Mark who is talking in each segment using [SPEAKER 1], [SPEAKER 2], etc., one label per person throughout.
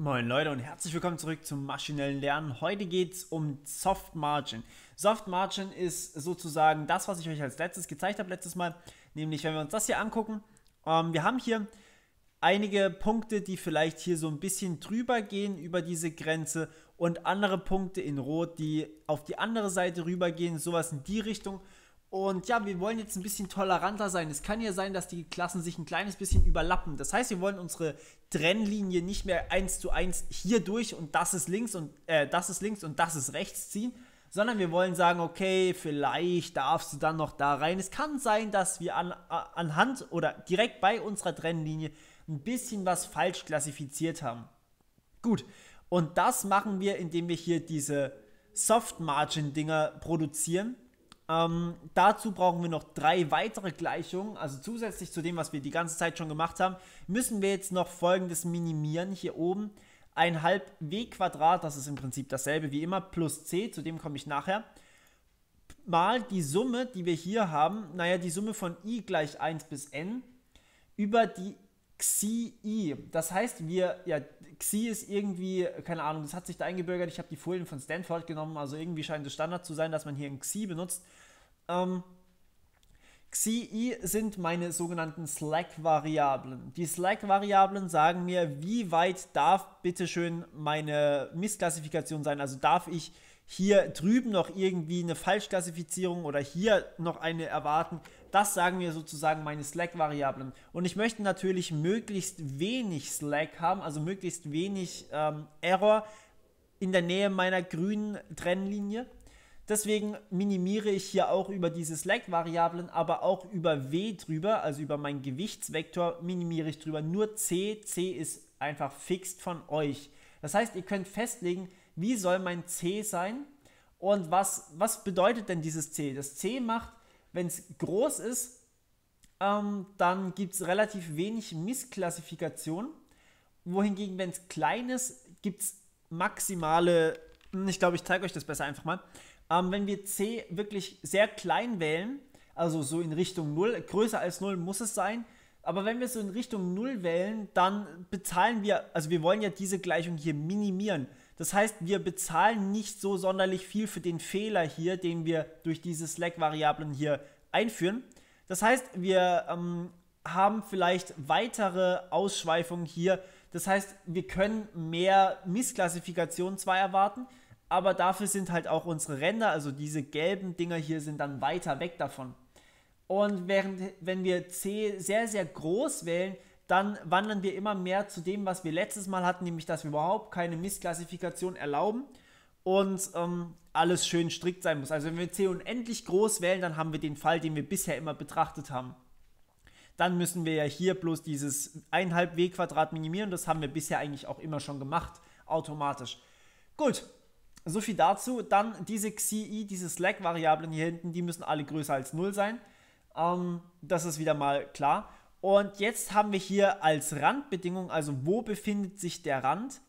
[SPEAKER 1] Moin Leute und herzlich willkommen zurück zum maschinellen Lernen. Heute geht es um Soft Margin. Soft Margin ist sozusagen das, was ich euch als letztes gezeigt habe, letztes Mal. Nämlich, wenn wir uns das hier angucken, ähm, wir haben hier einige Punkte, die vielleicht hier so ein bisschen drüber gehen über diese Grenze und andere Punkte in Rot, die auf die andere Seite rübergehen, sowas in die Richtung. Und ja, wir wollen jetzt ein bisschen toleranter sein. Es kann ja sein, dass die Klassen sich ein kleines bisschen überlappen. Das heißt, wir wollen unsere Trennlinie nicht mehr eins zu eins hier durch und das ist links und äh, das ist links und das ist rechts ziehen, sondern wir wollen sagen, okay, vielleicht darfst du dann noch da rein. Es kann sein, dass wir an, äh, anhand oder direkt bei unserer Trennlinie ein bisschen was falsch klassifiziert haben. Gut, und das machen wir, indem wir hier diese Soft Margin Dinger produzieren ähm, dazu brauchen wir noch drei weitere Gleichungen. Also zusätzlich zu dem, was wir die ganze Zeit schon gemacht haben, müssen wir jetzt noch folgendes minimieren hier oben. Ein halb w Quadrat, das ist im Prinzip dasselbe wie immer, plus c, zu dem komme ich nachher, mal die Summe, die wir hier haben, naja, die Summe von i gleich 1 bis n, über die Xi. Das heißt, wir, ja, Xi ist irgendwie, keine Ahnung, das hat sich da eingebürgert. Ich habe die Folien von Stanford genommen, also irgendwie scheint es Standard zu sein, dass man hier ein Xi benutzt. Ähm, Xi sind meine sogenannten Slack-Variablen. Die Slack-Variablen sagen mir, wie weit darf bitteschön meine Missklassifikation sein. Also darf ich hier drüben noch irgendwie eine Falschklassifizierung oder hier noch eine erwarten das sagen wir sozusagen meine Slack-Variablen. Und ich möchte natürlich möglichst wenig Slack haben, also möglichst wenig ähm, Error in der Nähe meiner grünen Trennlinie. Deswegen minimiere ich hier auch über diese Slack-Variablen, aber auch über W drüber, also über meinen Gewichtsvektor minimiere ich drüber. Nur C, C ist einfach fixed von euch. Das heißt, ihr könnt festlegen, wie soll mein C sein und was, was bedeutet denn dieses C? Das C macht wenn es groß ist, ähm, dann gibt es relativ wenig Missklassifikation. Wohingegen, wenn es klein ist, gibt es maximale, hm, ich glaube, ich zeige euch das besser einfach mal. Ähm, wenn wir C wirklich sehr klein wählen, also so in Richtung 0, größer als 0 muss es sein, aber wenn wir so in Richtung 0 wählen, dann bezahlen wir, also wir wollen ja diese Gleichung hier minimieren. Das heißt, wir bezahlen nicht so sonderlich viel für den Fehler hier, den wir durch diese Slack-Variablen hier einführen. Das heißt, wir ähm, haben vielleicht weitere Ausschweifungen hier. Das heißt, wir können mehr Missklassifikationen zwar erwarten, aber dafür sind halt auch unsere Ränder, also diese gelben Dinger hier, sind dann weiter weg davon. Und während, wenn wir C sehr, sehr groß wählen, dann wandern wir immer mehr zu dem, was wir letztes Mal hatten, nämlich dass wir überhaupt keine Missklassifikation erlauben und ähm, alles schön strikt sein muss. Also wenn wir C unendlich groß wählen, dann haben wir den Fall, den wir bisher immer betrachtet haben. Dann müssen wir ja hier bloß dieses 1,5 W Quadrat minimieren. Das haben wir bisher eigentlich auch immer schon gemacht, automatisch. Gut, so viel dazu. Dann diese Xi, diese Slack-Variablen hier hinten, die müssen alle größer als 0 sein. Ähm, das ist wieder mal klar. Und jetzt haben wir hier als Randbedingung, also wo befindet sich der Rand?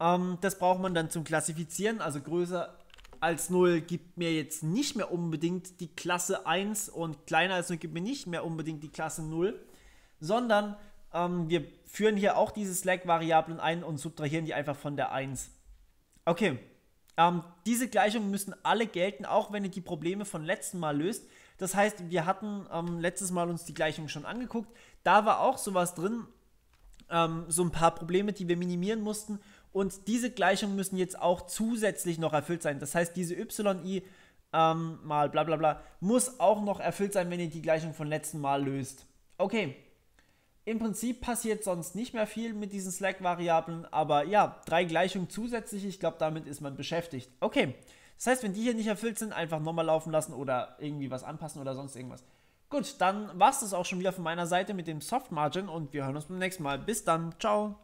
[SPEAKER 1] Ähm, das braucht man dann zum Klassifizieren, also größer als 0 gibt mir jetzt nicht mehr unbedingt die Klasse 1 und kleiner als 0 gibt mir nicht mehr unbedingt die Klasse 0, sondern ähm, wir führen hier auch diese Slack-Variablen ein und subtrahieren die einfach von der 1. Okay, ähm, diese Gleichungen müssen alle gelten, auch wenn ihr die Probleme von letzten Mal löst. Das heißt, wir hatten ähm, letztes Mal uns die Gleichung schon angeguckt. Da war auch sowas drin, ähm, so ein paar Probleme, die wir minimieren mussten. Und diese Gleichungen müssen jetzt auch zusätzlich noch erfüllt sein. Das heißt, diese yi ähm, mal bla bla bla muss auch noch erfüllt sein, wenn ihr die Gleichung von letzten Mal löst. Okay, im Prinzip passiert sonst nicht mehr viel mit diesen Slack-Variablen, aber ja, drei Gleichungen zusätzlich, ich glaube, damit ist man beschäftigt. Okay, das heißt, wenn die hier nicht erfüllt sind, einfach nochmal laufen lassen oder irgendwie was anpassen oder sonst irgendwas. Gut, dann war es das auch schon wieder von meiner Seite mit dem Soft Margin und wir hören uns beim nächsten Mal. Bis dann, ciao.